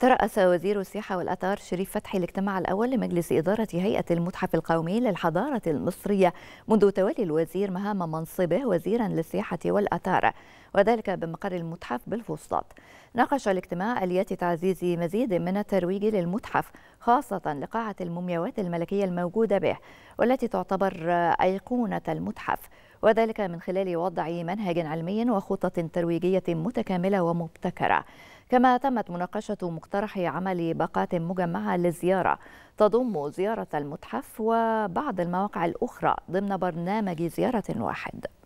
ترأس وزير السياحة والأثار شريف فتحي الاجتماع الأول لمجلس إدارة هيئة المتحف القومي للحضارة المصرية منذ تولي الوزير مهام منصبه وزيرا للسياحة والأثار وذلك بمقر المتحف بالفسطاط ناقش الاجتماع آلية تعزيز مزيد من الترويج للمتحف خاصة لقاعة المومياوات الملكية الموجودة به والتي تعتبر أيقونة المتحف وذلك من خلال وضع منهج علمي وخطة ترويجية متكاملة ومبتكرة كما تمت مناقشة مقترح عمل باقات مجمعة للزيارة تضم زيارة المتحف وبعض المواقع الأخرى ضمن برنامج زيارة واحد